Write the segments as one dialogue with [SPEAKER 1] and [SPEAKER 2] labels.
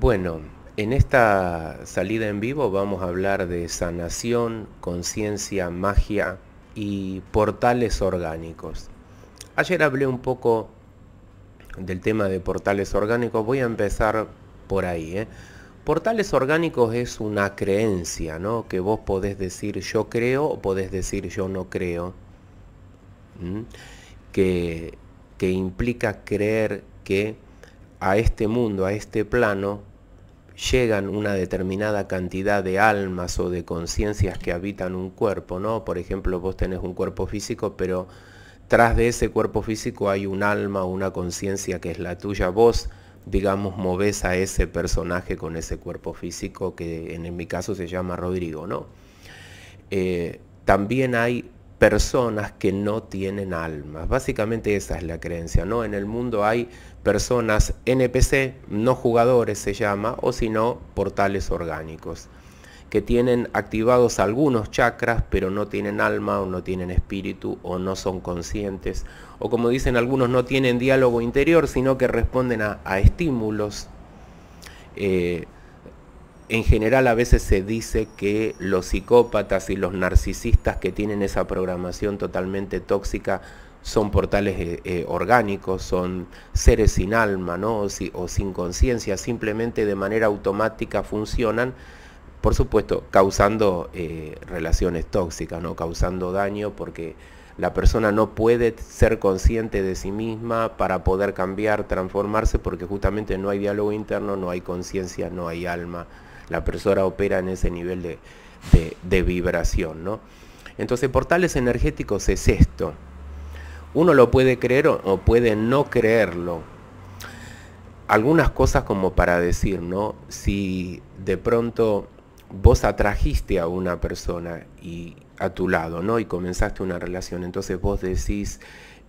[SPEAKER 1] Bueno, en esta salida en vivo vamos a hablar de sanación, conciencia, magia y portales orgánicos. Ayer hablé un poco del tema de portales orgánicos, voy a empezar por ahí. ¿eh? Portales orgánicos es una creencia, ¿no? Que vos podés decir yo creo o podés decir yo no creo. que implica creer que a este mundo, a este plano, llegan una determinada cantidad de almas o de conciencias que habitan un cuerpo, ¿no? Por ejemplo, vos tenés un cuerpo físico, pero tras de ese cuerpo físico hay un alma o una conciencia que es la tuya. Vos, digamos, movés a ese personaje con ese cuerpo físico que en mi caso se llama Rodrigo, ¿no? Eh, también hay personas que no tienen almas. Básicamente esa es la creencia, ¿no? En el mundo hay personas NPC, no jugadores se llama, o si no, portales orgánicos, que tienen activados algunos chakras, pero no tienen alma o no tienen espíritu o no son conscientes, o como dicen algunos, no tienen diálogo interior, sino que responden a, estímulos. Eh, en general a veces se dice que los psicópatas y los narcisistas que tienen esa programación totalmente tóxica son portales eh, eh, orgánicos, son seres sin alma ¿no? o, sin conciencia, simplemente de manera automática funcionan, por supuesto, causando eh, relaciones tóxicas, ¿no? causando daño porque la persona no puede ser consciente de sí misma para poder cambiar, transformarse, porque justamente no hay diálogo interno, no hay conciencia, no hay alma la persona opera en ese nivel de, vibración, ¿no? Entonces, portales energéticos es esto. Uno lo puede creer o, puede no creerlo. Algunas cosas como para decir, ¿no? Si de pronto vos atrajiste a una persona y a tu lado, ¿no? Y comenzaste una relación, entonces vos decís,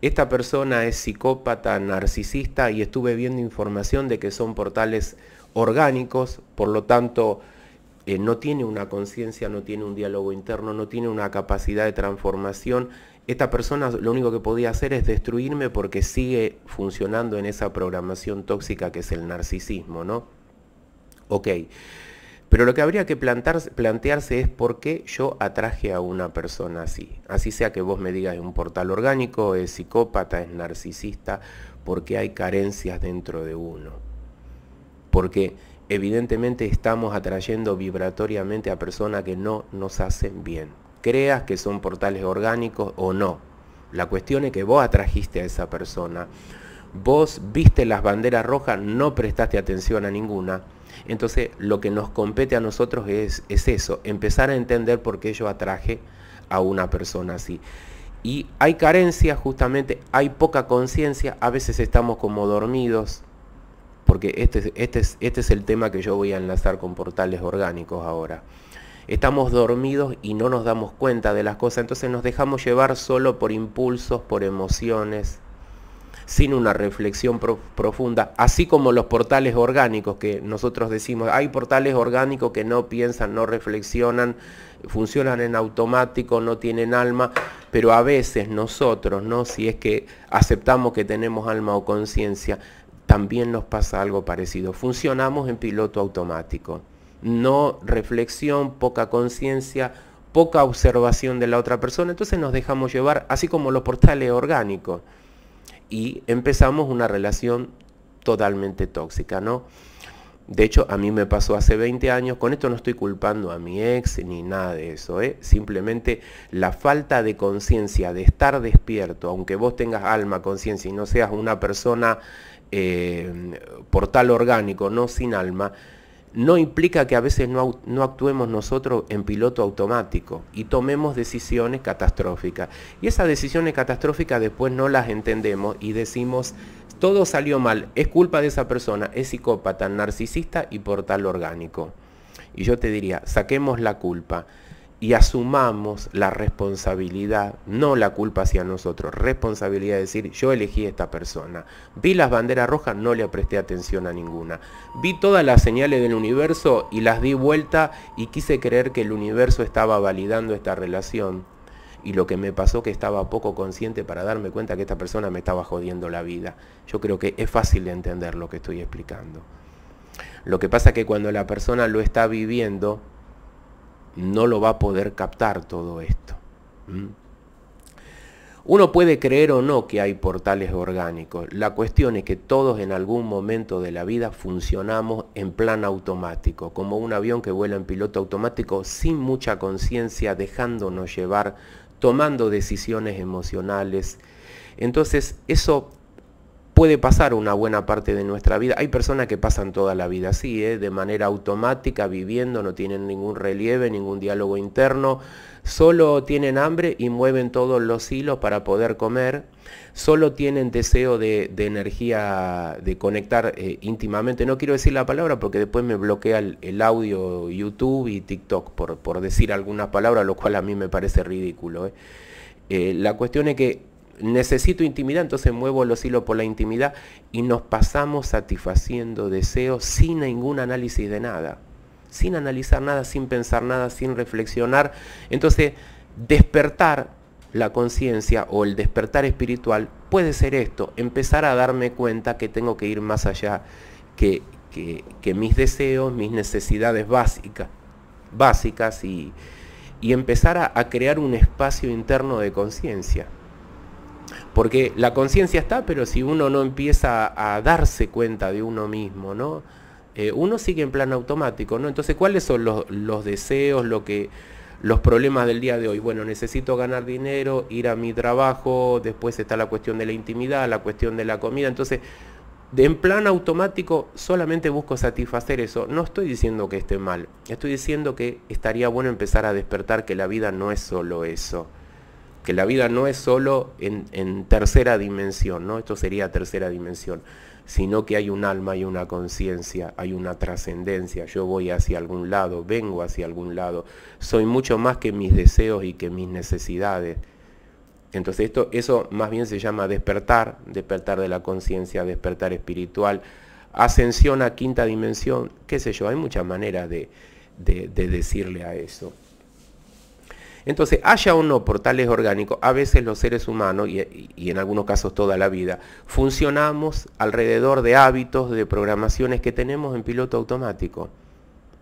[SPEAKER 1] esta persona es psicópata, narcisista y estuve viendo información de que son portales orgánicos, por lo tanto eh, no tiene una conciencia, no tiene un diálogo interno, no tiene una capacidad de transformación. Esta persona lo único que podía hacer es destruirme porque sigue funcionando en esa programación tóxica que es el narcisismo, ¿no? Ok. Pero lo que habría que plantearse es por qué yo atraje a una persona así. Así sea que vos me digas es un portal orgánico, es psicópata, es narcisista, porque hay carencias dentro de uno porque evidentemente estamos atrayendo vibratoriamente a personas que no nos hacen bien. Creas que son portales orgánicos o no. La cuestión es que vos atrajiste a esa persona. Vos viste las banderas rojas, no prestaste atención a ninguna. Entonces lo que nos compete a nosotros es, eso, empezar a entender por qué yo atraje a una persona así. Y hay carencia justamente, hay poca conciencia, a veces estamos como dormidos, porque este, este, este, es, el tema que yo voy a enlazar con portales orgánicos ahora. Estamos dormidos y no nos damos cuenta de las cosas, entonces nos dejamos llevar solo por impulsos, por emociones, sin una reflexión profunda, así como los portales orgánicos que nosotros decimos, hay portales orgánicos que no piensan, no reflexionan, funcionan en automático, no tienen alma, pero a veces nosotros, ¿no? si es que aceptamos que tenemos alma o conciencia, también nos pasa algo parecido. Funcionamos en piloto automático. No reflexión, poca conciencia, poca observación de la otra persona. Entonces nos dejamos llevar, así como los portales orgánicos. Y empezamos una relación totalmente tóxica, ¿no? De hecho, a mí me pasó hace 20 años, con esto no estoy culpando a mi ex ni nada de eso, ¿eh? simplemente la falta de conciencia, de estar despierto, aunque vos tengas alma, conciencia y no seas una persona eh, portal orgánico, no sin alma, no implica que a veces no, no, actuemos nosotros en piloto automático y tomemos decisiones catastróficas. Y esas decisiones catastróficas después no las entendemos y decimos, todo salió mal, es culpa de esa persona, es psicópata, narcisista y portal orgánico. Y yo te diría, saquemos la culpa y asumamos la responsabilidad, no la culpa hacia nosotros, responsabilidad de decir yo elegí a esta persona. Vi las banderas rojas, no le presté atención a ninguna. Vi todas las señales del universo y las di vuelta y quise creer que el universo estaba validando esta relación. Y lo que me pasó que estaba poco consciente para darme cuenta que esta persona me estaba jodiendo la vida. Yo creo que es fácil de entender lo que estoy explicando. Lo que pasa es que cuando la persona lo está viviendo, no lo va a poder captar todo esto. ¿Mm? Uno puede creer o no que hay portales orgánicos. La cuestión es que todos en algún momento de la vida funcionamos en plan automático, como un avión que vuela en piloto automático sin mucha conciencia, dejándonos llevar, tomando decisiones emocionales. Entonces eso puede pasar una buena parte de nuestra vida. Hay personas que pasan toda la vida así, ¿eh? de manera automática, viviendo, no tienen ningún relieve, ningún diálogo interno, solo tienen hambre y mueven todos los hilos para poder comer, solo tienen deseo de, energía, de conectar eh, íntimamente. No quiero decir la palabra porque después me bloquea el, audio YouTube y TikTok por, decir algunas palabras, lo cual a mí me parece ridículo. ¿eh? la cuestión es que necesito intimidad, entonces muevo los hilos por la intimidad y nos pasamos satisfaciendo deseos sin ningún análisis de nada, sin analizar nada, sin pensar nada, sin reflexionar. Entonces, despertar la conciencia o el despertar espiritual puede ser esto, empezar a darme cuenta que tengo que ir más allá que, que, mis deseos, mis necesidades básicas, básicas y, y empezar a crear un espacio interno de conciencia. Porque la conciencia está, pero si uno no empieza a darse cuenta de uno mismo, ¿no? Eh, uno sigue en plan automático, ¿no? Entonces, ¿cuáles son los, deseos, lo que, los problemas del día de hoy? Bueno, necesito ganar dinero, ir a mi trabajo, después está la cuestión de la intimidad, la cuestión de la comida. Entonces, de en plan automático solamente busco satisfacer eso. No estoy diciendo que esté mal, estoy diciendo que estaría bueno empezar a despertar que la vida no es solo eso que la vida no es solo en, tercera dimensión, ¿no? Esto sería tercera dimensión, sino que hay un alma, y una conciencia, hay una trascendencia, yo voy hacia algún lado, vengo hacia algún lado, soy mucho más que mis deseos y que mis necesidades. Entonces esto, eso más bien se llama despertar, despertar de la conciencia, despertar espiritual, ascensión a quinta dimensión, qué sé yo, hay muchas maneras de decirle a eso. Entonces, haya o no portales orgánicos, a veces los seres humanos, y, en algunos casos toda la vida, funcionamos alrededor de hábitos, de programaciones que tenemos en piloto automático.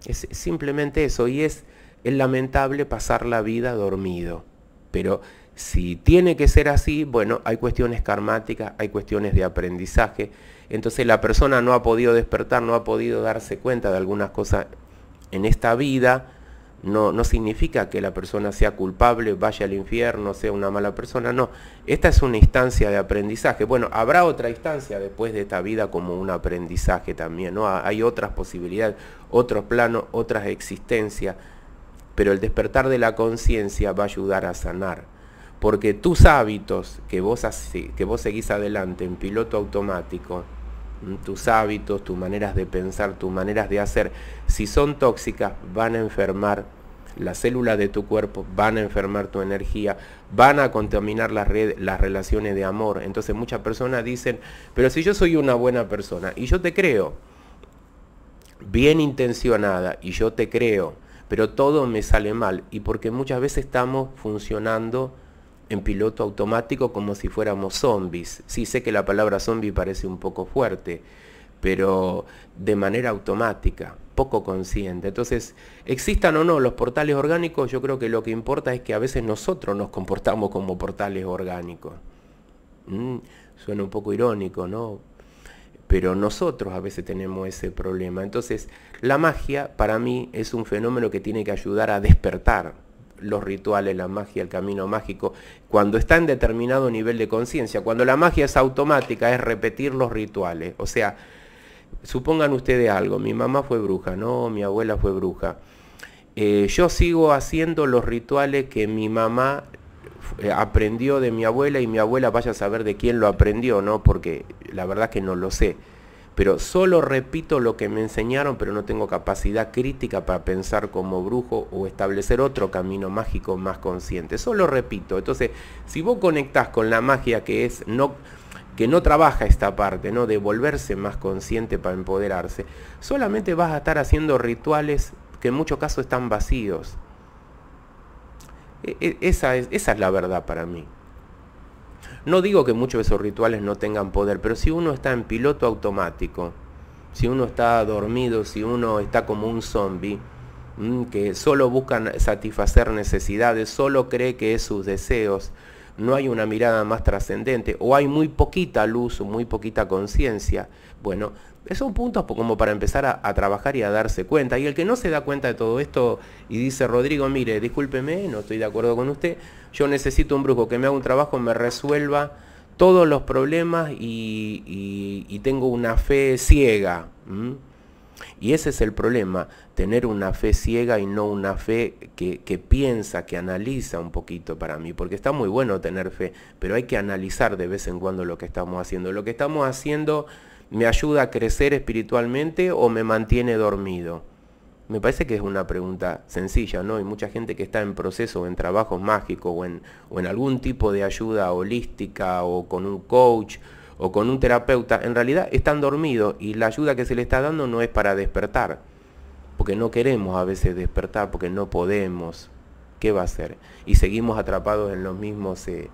[SPEAKER 1] Es simplemente eso, y es, es lamentable pasar la vida dormido. Pero si tiene que ser así, bueno, hay cuestiones karmáticas, hay cuestiones de aprendizaje. Entonces la persona no ha podido despertar, no ha podido darse cuenta de algunas cosas en esta vida no, significa que la persona sea culpable, vaya al infierno, sea una mala persona, no. Esta es una instancia de aprendizaje. Bueno, habrá otra instancia después de esta vida como un aprendizaje también, ¿no? Hay otras posibilidades, otros planos, otras existencias, pero el despertar de la conciencia va a ayudar a sanar. Porque tus hábitos que vos, que vos seguís adelante en piloto automático, tus hábitos, tus maneras de pensar, tus maneras de hacer, si son tóxicas, van a enfermar las células de tu cuerpo, van a enfermar tu energía, van a contaminar las, las relaciones de amor. Entonces muchas personas dicen, pero si yo soy una buena persona, y yo te creo, bien intencionada, y yo te creo, pero todo me sale mal, y porque muchas veces estamos funcionando en piloto automático como si fuéramos zombies. Sí sé que la palabra zombie parece un poco fuerte, pero de manera automática, poco consciente. Entonces, existan o no los portales orgánicos, yo creo que lo que importa es que a veces nosotros nos comportamos como portales orgánicos. Mm, suena un poco irónico, ¿no? Pero nosotros a veces tenemos ese problema. Entonces, la magia para mí es un fenómeno que tiene que ayudar a despertar los rituales, la magia, el camino mágico, cuando está en determinado nivel de conciencia, cuando la magia es automática, es repetir los rituales. O sea, supongan ustedes algo, mi mamá fue bruja, no, mi abuela fue bruja. Eh, yo sigo haciendo los rituales que mi mamá eh, aprendió de mi abuela y mi abuela vaya a saber de quién lo aprendió, ¿no? Porque la verdad que no lo sé pero solo repito lo que me enseñaron, pero no tengo capacidad crítica para pensar como brujo o establecer otro camino mágico más consciente. Solo repito. Entonces, si vos conectás con la magia que es no que no trabaja esta parte, ¿no? De volverse más consciente para empoderarse, solamente vas a estar haciendo rituales que en muchos casos están vacíos. E, e, es, esa es la verdad para mí. No digo que muchos de esos rituales no tengan poder, pero si uno está en piloto automático, si uno está dormido, si uno está como un zombie, mm, que solo busca satisfacer necesidades, solo cree que es sus deseos, no hay una mirada más trascendente o hay muy poquita luz, o muy poquita conciencia. Bueno, son puntos como para empezar a, trabajar y a darse cuenta. Y el que no se da cuenta de todo esto y dice, Rodrigo, mire, discúlpeme, no estoy de acuerdo con usted, yo necesito un brujo que me haga un trabajo, me resuelva todos los problemas y, tengo una fe ciega. Y ese es el problema, tener una fe ciega y no una fe que, que, piensa, que analiza un poquito para mí, porque está muy bueno tener fe, pero hay que analizar de vez en cuando lo que estamos haciendo. Lo que estamos haciendo me ayuda a crecer espiritualmente o me mantiene dormido. Me parece que es una pregunta sencilla, ¿no? Y mucha gente que está en proceso, o en trabajos mágicos o en, o en algún tipo de ayuda holística o con un coach o con un terapeuta, en realidad están dormidos y la ayuda que se le está dando no es para despertar, porque no queremos a veces despertar, porque no podemos. ¿Qué va a ser? Y seguimos atrapados en los mismos eh,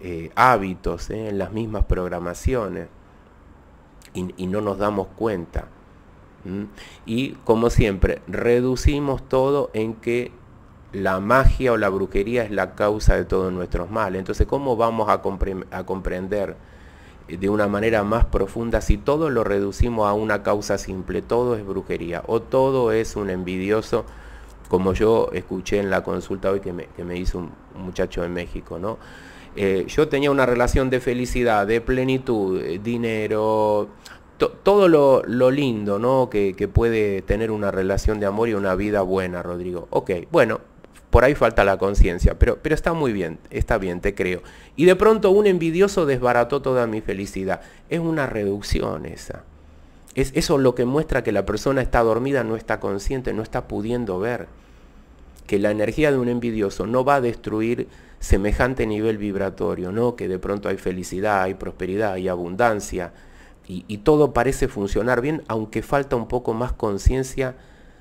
[SPEAKER 1] eh, hábitos, eh, en las mismas programaciones, y, no nos damos cuenta. Y como siempre, reducimos todo en que la magia o la brujería es la causa de todos nuestros males. Entonces, ¿cómo vamos a comprender? de una manera más profunda si todo lo reducimos a una causa simple, todo es brujería o todo es un envidioso, como yo escuché en la consulta hoy que me, hizo un muchacho en México, ¿no? Eh, yo tenía una relación de felicidad, de plenitud, eh, dinero, todo lo, lindo, ¿no? Que, que puede tener una relación de amor y una vida buena, Rodrigo. Ok, bueno, por ahí falta la conciencia, pero, pero está muy bien, está bien, te creo. Y de pronto un envidioso desbarató toda mi felicidad. Es una reducción esa. Es eso lo que muestra que la persona está dormida, no está consciente, no está pudiendo ver. Que la energía de un envidioso no va a destruir semejante nivel vibratorio, ¿no? Que de pronto hay felicidad, hay prosperidad, hay abundancia. Y, y todo parece funcionar bien, aunque falta un poco más conciencia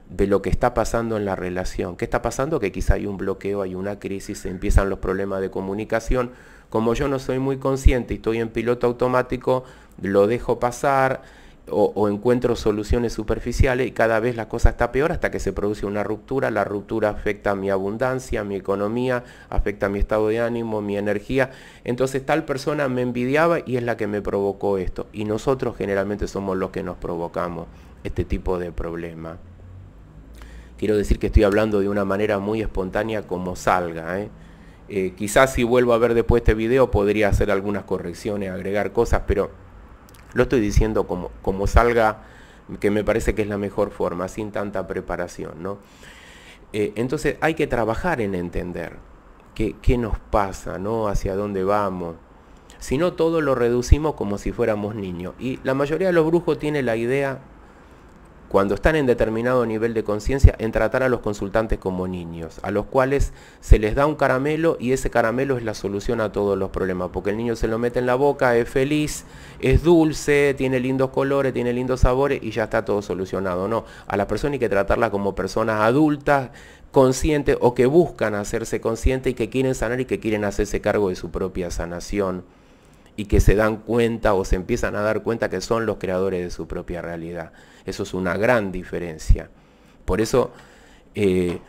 [SPEAKER 1] de lo que está pasando en la relación. ¿Qué está pasando? Que quizá hay un bloqueo, hay una crisis, empiezan los problemas de comunicación. Como yo no soy muy consciente y estoy en piloto automático, lo dejo pasar o, encuentro soluciones superficiales y cada vez la cosa está peor hasta que se produce una ruptura. La ruptura afecta a mi abundancia, a mi economía, afecta a mi estado de ánimo, mi energía. Entonces tal persona me envidiaba y es la que me provocó esto. Y nosotros generalmente somos los que nos provocamos este tipo de problema. Quiero decir que estoy hablando de una manera muy espontánea como salga. ¿eh? Eh, quizás si vuelvo a ver después este video podría hacer algunas correcciones, agregar cosas, pero lo estoy diciendo como, como salga, que me parece que es la mejor forma, sin tanta preparación. ¿no? Eh, entonces hay que trabajar en entender qué, nos pasa, ¿no? hacia dónde vamos. Si no, todo lo reducimos como si fuéramos niños. Y la mayoría de los brujos tiene la idea cuando están en determinado nivel de conciencia, en tratar a los consultantes como niños, a los cuales se les da un caramelo y ese caramelo es la solución a todos los problemas, porque el niño se lo mete en la boca, es feliz, es dulce, tiene lindos colores, tiene lindos sabores y ya está todo solucionado. No, a la persona hay que tratarla como personas adultas, conscientes o que buscan hacerse conscientes y que quieren sanar y que quieren hacerse cargo de su propia sanación y que se dan cuenta o se empiezan a dar cuenta que son los creadores de su propia realidad. Eso es una gran diferencia. Por eso eh,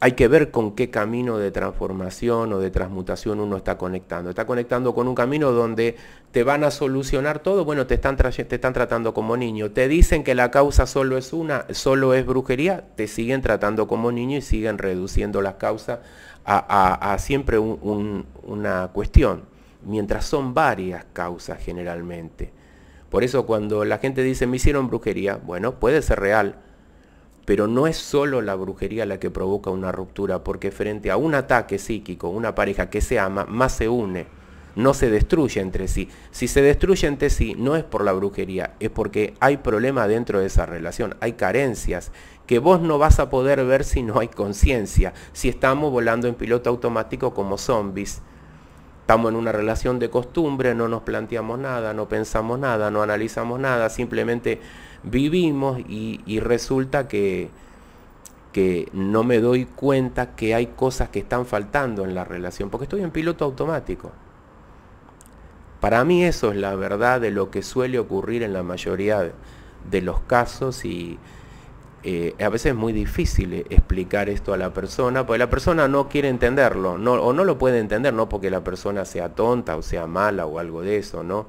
[SPEAKER 1] hay que ver con qué camino de transformación o de transmutación uno está conectando. Está conectando con un camino donde te van a solucionar todo, bueno, te están, te están tratando como niño. Te dicen que la causa solo es una, solo es brujería, te siguen tratando como niño y siguen reduciendo las causas a, siempre una cuestión mientras son varias causas generalmente. Por eso cuando la gente dice me hicieron brujería, bueno, puede ser real, pero no es solo la brujería la que provoca una ruptura, porque frente a un ataque psíquico, una pareja que se ama, más se une, no se destruye entre sí. Si se destruye entre sí, no es por la brujería, es porque hay problemas dentro de esa relación, hay carencias que vos no vas a poder ver si no hay conciencia, si estamos volando en piloto automático como zombies Estamos en una relación de costumbre, no nos planteamos nada, no pensamos nada, no analizamos nada, simplemente vivimos y, y resulta que, que no me doy cuenta que hay cosas que están faltando en la relación, porque estoy en piloto automático. Para mí eso es la verdad de lo que suele ocurrir en la mayoría de los casos y eh, a veces es muy difícil eh, explicar esto a la persona, porque la persona no quiere entenderlo, o no lo puede entender, no porque la persona sea tonta o sea mala o algo de eso, ¿no?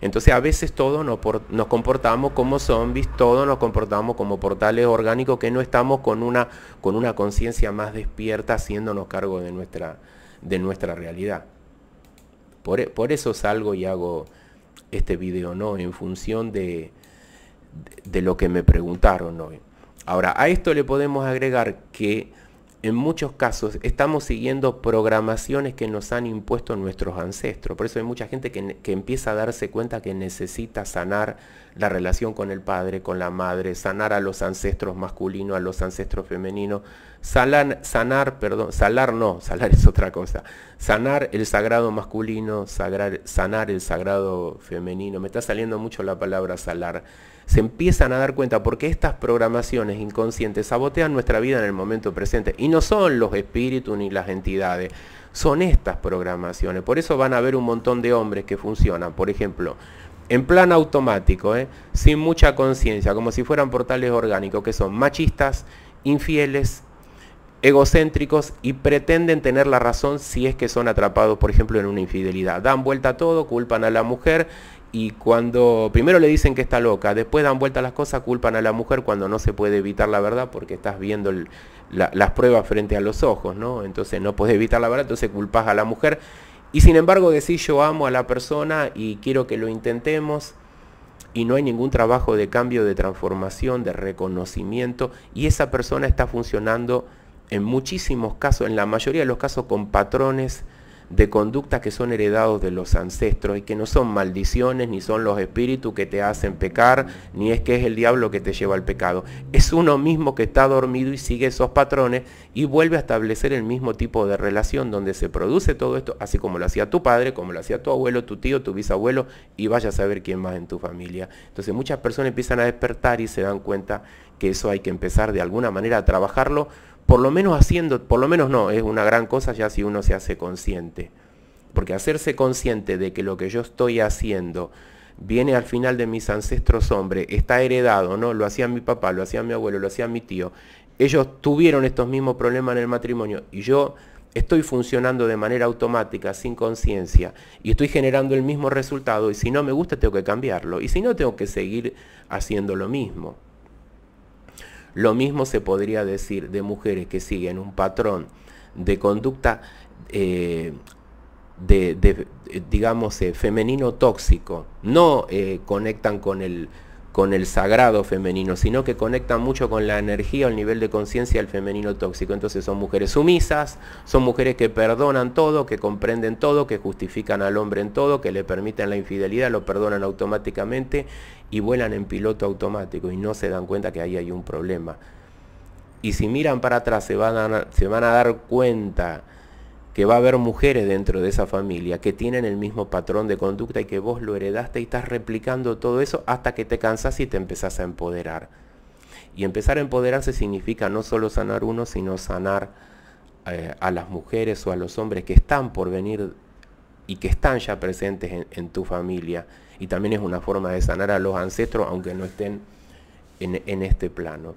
[SPEAKER 1] Entonces a veces todos nos, comportamos como zombies, todos nos comportamos como portales orgánicos que no estamos con una, con una conciencia más despierta haciéndonos cargo de nuestra, de nuestra realidad. Por, e, eso salgo y hago este video, ¿no? En función de, de, de lo que me preguntaron hoy. Ahora, a esto le podemos agregar que en muchos casos estamos siguiendo programaciones que nos han impuesto nuestros ancestros. Por eso hay mucha gente que, empieza a darse cuenta que necesita sanar la relación con el padre, con la madre, sanar a los ancestros masculinos, a los ancestros femeninos, salan, sanar, perdón, salar no, salar es otra cosa, sanar el sagrado masculino, sanar el sagrado femenino, me está saliendo mucho la palabra salar, se empiezan a dar cuenta porque estas programaciones inconscientes sabotean nuestra vida en el momento presente y no son los espíritus ni las entidades, son estas programaciones, por eso van a haber un montón de hombres que funcionan, por ejemplo, en plan automático, ¿eh? sin mucha conciencia, como si fueran portales orgánicos, que son machistas, infieles, egocéntricos y pretenden tener la razón si es que son atrapados, por ejemplo, en una infidelidad. Dan vuelta a todo, culpan a la mujer y cuando primero le dicen que está loca, después dan vuelta a las cosas, culpan a la mujer cuando no se puede evitar la verdad porque estás viendo las pruebas frente a los ojos, ¿no? Entonces no puedes evitar la verdad, entonces culpas a la mujer. Y sin embargo decís yo amo a la persona y quiero que lo intentemos y no hay ningún trabajo de cambio, de transformación, de reconocimiento y esa persona está funcionando en muchísimos casos, en la mayoría de los casos, con patrones de conducta que son heredados de los ancestros y que no son maldiciones, ni son los espíritus que te hacen pecar, ni es que es el diablo que te lleva al pecado. Es uno mismo que está dormido y sigue esos patrones y vuelve a establecer el mismo tipo de relación donde se produce todo esto, así como lo hacía tu padre, como lo hacía tu abuelo, tu tío, tu bisabuelo y vaya a saber quién más en tu familia. Entonces muchas personas empiezan a despertar y se dan cuenta que eso hay que empezar de alguna manera a trabajarlo por lo menos haciendo, por lo menos no, es una gran cosa ya si uno se hace consciente. Porque hacerse consciente de que lo que yo estoy haciendo viene al final de mis ancestros hombres, está heredado, ¿no? Lo hacía mi papá, lo hacía mi abuelo, lo hacía mi tío. Ellos tuvieron estos mismos problemas en el matrimonio y yo estoy funcionando de manera automática, sin conciencia, y estoy generando el mismo resultado, y si no me gusta tengo que cambiarlo, y si no tengo que seguir haciendo lo mismo. Lo mismo se podría decir de mujeres que siguen un patrón de conducta, eh, de, digamos, eh, femenino tóxico, no eh, conectan con el con el sagrado femenino, sino que conectan mucho con la energía o el nivel de conciencia del femenino tóxico. Entonces son mujeres sumisas, son mujeres que perdonan todo, que comprenden todo, que justifican al hombre en todo, que le permiten la infidelidad, lo perdonan automáticamente y vuelan en piloto automático y no se dan cuenta que ahí hay un problema. Y si miran para atrás se van a, se van a dar cuenta que va a haber mujeres dentro de esa familia que tienen el mismo patrón de conducta y que vos lo heredaste y estás replicando todo eso hasta que te cansás y te empezás a empoderar. Y empezar a empoderarse significa no solo sanar uno, sino sanar eh, a las mujeres o a los hombres que están por venir y que están ya presentes en, tu familia. Y también es una forma de sanar a los ancestros, aunque no estén en, en este plano.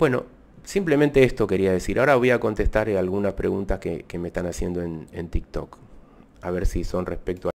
[SPEAKER 1] Bueno, simplemente esto quería decir. Ahora voy a contestar algunas preguntas que, me están haciendo en TikTok. A ver si son respecto a...